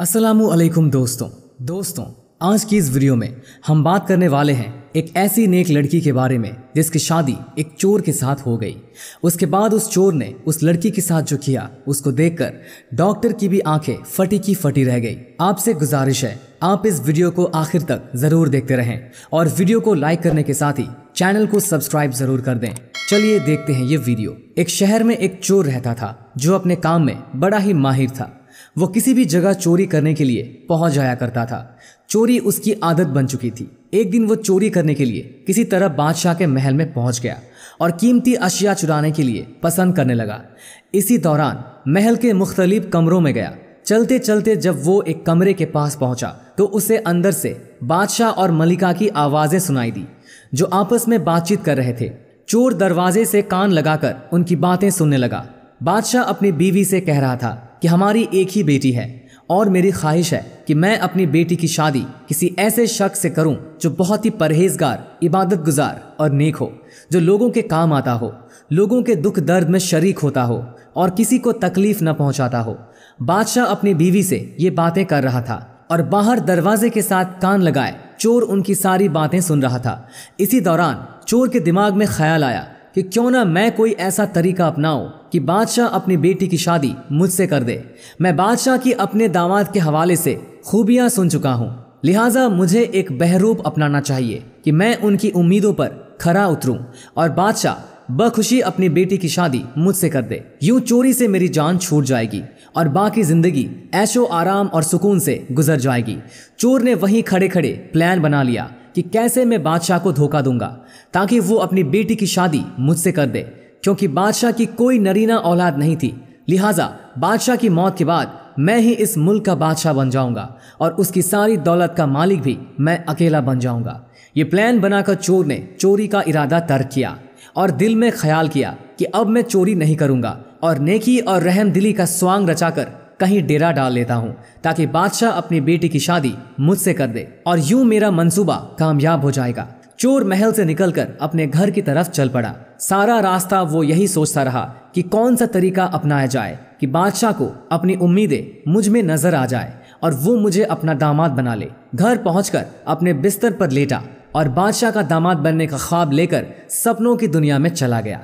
असलम दोस्तों दोस्तों आज की इस वीडियो में हम बात करने वाले हैं एक ऐसी नेक लड़की के बारे में जिसकी शादी एक चोर के साथ हो गई उसके बाद उस चोर ने उस लड़की के साथ जो किया उसको देखकर डॉक्टर की भी आंखें फटी की फटी रह गई आपसे गुजारिश है आप इस वीडियो को आखिर तक जरूर देखते रहें और वीडियो को लाइक करने के साथ ही चैनल को सब्सक्राइब जरूर कर दें चलिए देखते हैं ये वीडियो एक शहर में एक चोर रहता था जो अपने काम में बड़ा ही माहिर था वो किसी भी जगह चोरी करने के लिए पहुंच जाया करता था चोरी उसकी आदत बन चुकी थी एक दिन वो चोरी करने के लिए किसी तरह बादशाह के महल में पहुंच गया और कीमती अशिया चुराने के लिए पसंद करने लगा इसी दौरान महल के मुख्तलिफ कमरों में गया चलते चलते जब वो एक कमरे के पास पहुंचा तो उसे अंदर से बादशाह और मलिका की आवाज़ें सुनाई दी जो आपस में बातचीत कर रहे थे चोर दरवाजे से कान लगाकर उनकी बातें सुनने लगा बादशाह अपनी बीवी से कह रहा था कि हमारी एक ही बेटी है और मेरी ख्वाहिश है कि मैं अपनी बेटी की शादी किसी ऐसे शख्स से करूं जो बहुत ही परहेजगार इबादत गुजार और नेक हो जो लोगों के काम आता हो लोगों के दुख दर्द में शरीक होता हो और किसी को तकलीफ न पहुंचाता हो बादशाह अपनी बीवी से ये बातें कर रहा था और बाहर दरवाजे के साथ कान लगाए चोर उनकी सारी बातें सुन रहा था इसी दौरान चोर के दिमाग में ख्याल आया कि क्यों ना मैं कोई ऐसा तरीका अपनाऊं कि बादशाह अपनी बेटी की शादी मुझसे कर दे मैं बादशाह की अपने दामाद के हवाले से खूबियां सुन चुका हूं लिहाजा मुझे एक बहरूप अपनाना चाहिए कि मैं उनकी उम्मीदों पर खरा उतरूं और बादशाह बखुशी अपनी बेटी की शादी मुझसे कर दे यूं चोरी से मेरी जान छूट जाएगी और बाकी ज़िंदगी ऐशो आराम और सुकून से गुजर जाएगी चोर ने वहीं खड़े खड़े प्लान बना लिया कि कैसे मैं बादशाह को धोखा दूंगा ताकि वो अपनी बेटी की शादी मुझसे कर दे क्योंकि बादशाह की कोई नरीना औलाद नहीं थी लिहाजा बादशाह की मौत के बाद मैं ही इस मुल्क का बादशाह बन जाऊंगा और उसकी सारी दौलत का मालिक भी मैं अकेला बन जाऊंगा ये प्लान बनाकर चोर ने चोरी का इरादा तर्क किया और दिल में ख्याल किया कि अब मैं चोरी नहीं करूंगा और नेकी और रहम दिली का स्वांग रचाकर कहीं डेरा डाल लेता हूँ ताकि बादशाह अपनी बेटी की शादी मुझसे कर दे और यूं मेरा मंसूबा कामयाब हो जाएगा चोर महल से निकलकर अपने घर की तरफ चल पड़ा सारा रास्ता वो यही सोचता रहा कि कौन सा तरीका अपनाया जाए कि बादशाह को अपनी उम्मीदें मुझ में नजर आ जाए और वो मुझे अपना दामाद बना ले घर पहुंचकर अपने बिस्तर पर लेटा और बादशाह का दामाद बनने का ख्वाब लेकर सपनों की दुनिया में चला गया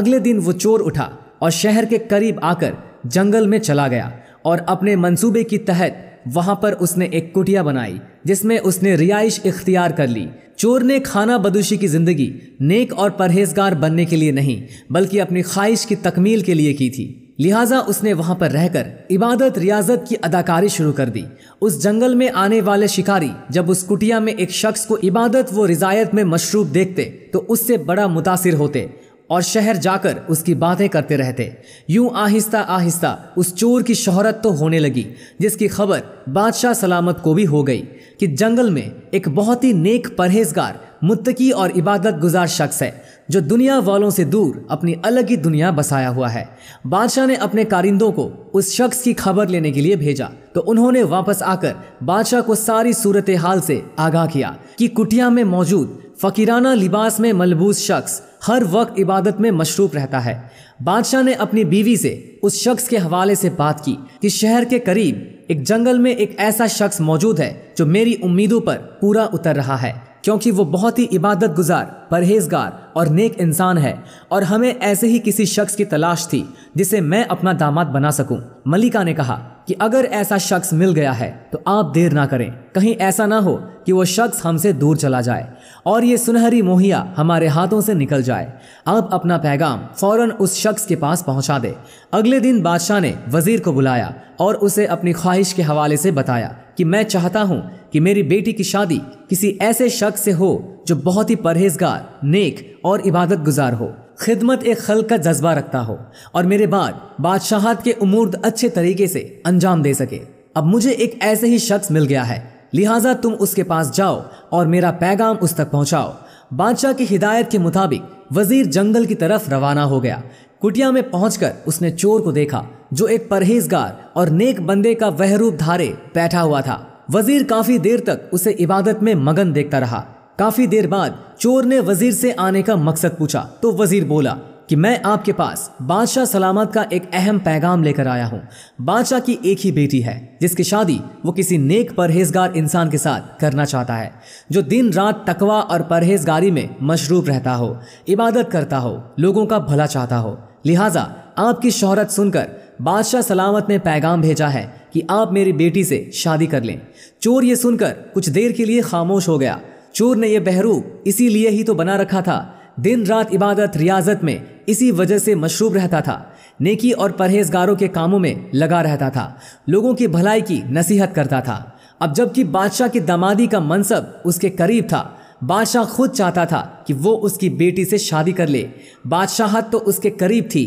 अगले दिन वो चोर उठा और शहर के करीब आकर जंगल में चला गया और अपने मंसूबे के तहत वहाँ पर उसने एक कुटिया बनाई जिसमें उसने रिहाइश इख्तियार कर ली चोर ने खाना बदुशी की ज़िंदगी नेक और परहेजगार बनने के लिए नहीं बल्कि अपनी ख्वाहिश की तकमील के लिए की थी लिहाजा उसने वहाँ पर रहकर इबादत रियाजत की अदाकारी शुरू कर दी उस जंगल में आने वाले शिकारी जब उस कुटिया में एक शख्स को इबादत व रिजायत में मशरूब देखते तो उससे बड़ा मुतासर होते और शहर जाकर उसकी बातें करते रहते यूं आहिस्ता आहिस्ता उस चोर की शोहरत तो होने लगी जिसकी खबर बादशाह सलामत को भी हो गई कि जंगल में एक बहुत ही नेक परहेजगार मुत्तकी और इबादत गुजार शख्स है जो दुनिया वालों से दूर अपनी अलग ही दुनिया बसाया हुआ है बादशाह ने अपने कारिंदों को उस शख्स की खबर लेने के लिए भेजा तो उन्होंने वापस आकर बादशाह को सारी सूरत हाल से आगाह किया कि कुटिया में मौजूद फ़कीराना लिबास में मलबूस शख्स हर वक्त इबादत में मशरूफ रहता है बादशाह ने अपनी बीवी से उस शख्स के हवाले से बात की कि शहर के करीब एक जंगल में एक ऐसा शख्स मौजूद है जो मेरी उम्मीदों पर पूरा उतर रहा है क्योंकि वो बहुत ही इबादत गुजार परहेजगार और नेक इंसान है और हमें ऐसे ही किसी शख्स की तलाश थी जिसे मैं अपना दामाद बना सकूं। मलिका ने कहा कि अगर ऐसा शख्स मिल गया है तो आप देर ना करें कहीं ऐसा ना हो कि वो शख्स हमसे दूर चला जाए और ये सुनहरी मोहिया हमारे हाथों से निकल जाए अब अपना पैगाम फौरन उस शख्स के पास पहुंचा दे अगले दिन बादशाह ने वजीर को बुलाया और उसे अपनी ख्वाहिश के हवाले से बताया कि मैं चाहता हूँ कि मेरी बेटी की शादी किसी ऐसे शख्स से हो जो बहुत ही परहेजगार नेक और इबादत गुजार हो खिदमत एक खल का जज्बा रखता हो और मेरे बाद बादशाहत के उमूर्द अच्छे तरीके से अंजाम दे सके अब मुझे एक ऐसे ही शख्स मिल गया है लिहाजा तुम उसके पास जाओ और मेरा पैगाम उस तक पहुंचाओ बादशाह की हिदायत के मुताबिक वजीर जंगल की तरफ रवाना हो गया कुटिया में पहुंचकर उसने चोर को देखा जो एक परहेजगार और नेक बंदे का वह रूप धारे बैठा हुआ था वजीर काफी देर तक उसे इबादत में मगन देखता रहा काफी देर बाद चोर ने वजीर से आने का मकसद पूछा तो वजीर बोला कि मैं आपके पास बादशाह सलामत का एक अहम पैगाम लेकर आया हूँ बादशाह की एक ही बेटी है जिसकी शादी वो किसी नेक परहेजगार इंसान के साथ करना चाहता है जो दिन रात तकवा और परहेजगारी में मशरूब रहता हो इबादत करता हो लोगों का भला चाहता हो लिहाजा आपकी शोहरत सुनकर बादशाह सलामत ने पैगाम भेजा है कि आप मेरी बेटी से शादी कर लें चोर ये सुनकर कुछ देर के लिए खामोश हो गया चोर ने यह बहरूप इसीलिए ही तो बना रखा था दिन रात इबादत रियाजत में इसी वजह से मशरूब रहता था नेकी और परहेजगारों के कामों में लगा रहता था लोगों की भलाई की नसीहत करता था अब जबकि बादशाह की दमादी का मनसब उसके करीब था बादशाह खुद चाहता था कि वो उसकी बेटी से शादी कर ले बादशाहत तो उसके करीब थी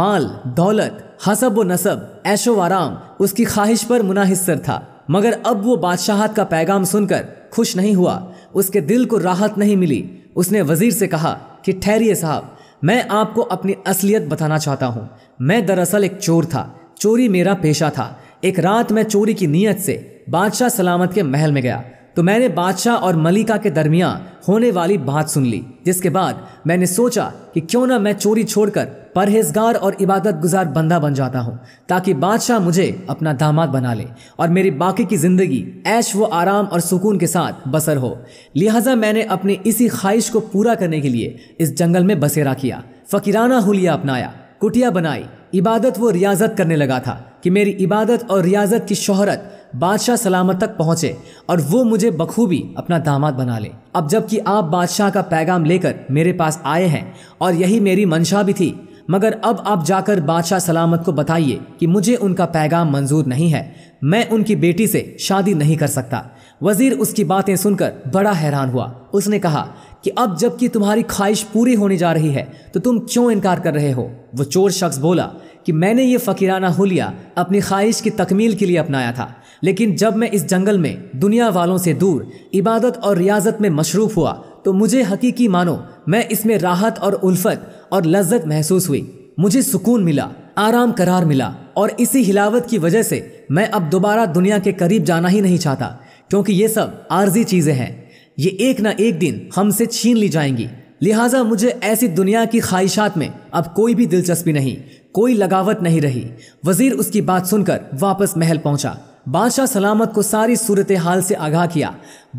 माल दौलत हसब व नसब ऐशो आराम उसकी ख्वाहिश पर मुनासर था मगर अब वो बादशाहत का पैगाम सुनकर खुश नहीं हुआ उसके दिल को राहत नहीं मिली उसने वजीर से कहा कि ठहरिए साहब मैं आपको अपनी असलियत बताना चाहता हूँ मैं दरअसल एक चोर था चोरी मेरा पेशा था एक रात मैं चोरी की नीयत से बादशाह सलामत के महल में गया तो मैंने बादशाह और मलिका के दरमिया होने वाली बात सुन ली जिसके बाद मैंने सोचा कि क्यों ना मैं चोरी छोड़कर परहेजगार और इबादत गुजार बंदा बन जाता हूँ ताकि बादशाह मुझे अपना दामाद बना ले और मेरी बाकी की ज़िंदगी ऐश व आराम और सुकून के साथ बसर हो लिहाजा मैंने अपनी इसी ख्वाहिश को पूरा करने के लिए इस जंगल में बसेरा किया फ़कीराना हुलिया अपनाया कुटिया बनाई इबादत व रियाजत करने लगा था कि मेरी इबादत और रियाजत की शोहरत बादशाह सलामत तक पहुँचे और वो मुझे बखूबी अपना दामाद बना ले अब जबकि आप बादशाह का पैगाम लेकर मेरे पास आए हैं और यही मेरी मंशा भी थी मगर अब आप जाकर बादशाह सलामत को बताइए कि मुझे उनका पैगाम मंजूर नहीं है मैं उनकी बेटी से शादी नहीं कर सकता वजीर उसकी बातें सुनकर बड़ा हैरान हुआ उसने कहा कि अब जबकि तुम्हारी ख्वाहिश पूरी होने जा रही है तो तुम क्यों इनकार कर रहे हो वो चोर शख्स बोला कि मैंने ये फ़कीराना हुलिया अपनी ख्वाहिश की तकमील के लिए अपनाया था लेकिन जब मैं इस जंगल में दुनिया वालों से दूर इबादत और रियाजत में मशरूफ़ हुआ तो मुझे हकीकी मानो मैं इसमें राहत और उल्फत और लज्जत महसूस हुई मुझे सुकून मिला आराम करार मिला और इसी हिलावत की वजह से मैं अब दोबारा दुनिया के करीब जाना ही नहीं चाहता क्योंकि ये सब आर्जी चीज़ें हैं ये एक ना एक दिन हमसे छीन ली जाएंगी लिहाजा मुझे ऐसी दुनिया की ख्वाहिशात में अब कोई भी दिलचस्पी नहीं कोई लगावत नहीं रही वजीर उसकी बात सुनकर वापस महल पहुंचा बादशाह सलामत को सारी सूरत हाल से आगाह किया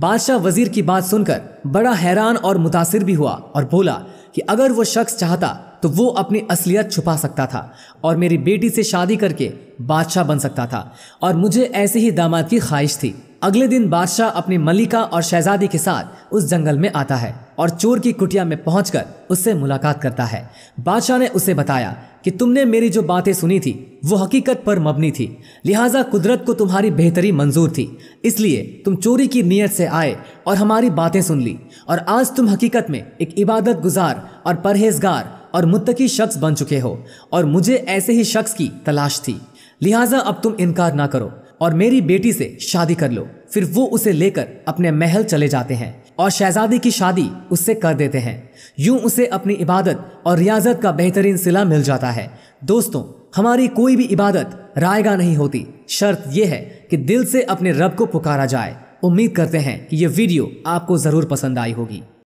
बादशाह वजीर की बात सुनकर बड़ा हैरान और मुतासर भी हुआ और बोला कि अगर वो शख्स चाहता तो वो अपनी असलियत छुपा सकता था और मेरी बेटी से शादी करके बादशाह बन सकता था और मुझे ऐसे ही दामाद की ख्वाहिश थी अगले दिन बादशाह अपनी मलिका और शहजादी के साथ उस जंगल में आता है और चोर की कुटिया में पहुंचकर उससे मुलाकात करता है बादशाह ने उसे बताया कि तुमने मेरी जो बातें सुनी थी वो हकीकत पर मबनी थी लिहाजा कुदरत को तुम्हारी बेहतरी मंजूर थी इसलिए तुम चोरी की नीयत से आए और हमारी बातें सुन ली और आज तुम हकीकत में एक इबादत गुजार और परहेजगार और मुत्तकी शख्स बन चुके हो और मुझे ऐसे ही शख्स की तलाश थी लिहाजा अब तुम इनकार ना करो और मेरी बेटी से शादी कर लो फिर वो उसे लेकर अपने महल चले जाते हैं और शहजादी की शादी उससे कर देते हैं यूं उसे अपनी इबादत और रियाजत का बेहतरीन सिला मिल जाता है दोस्तों हमारी कोई भी इबादत रायगा नहीं होती शर्त यह है कि दिल से अपने रब को पुकारा जाए उम्मीद करते हैं कि यह वीडियो आपको ज़रूर पसंद आई होगी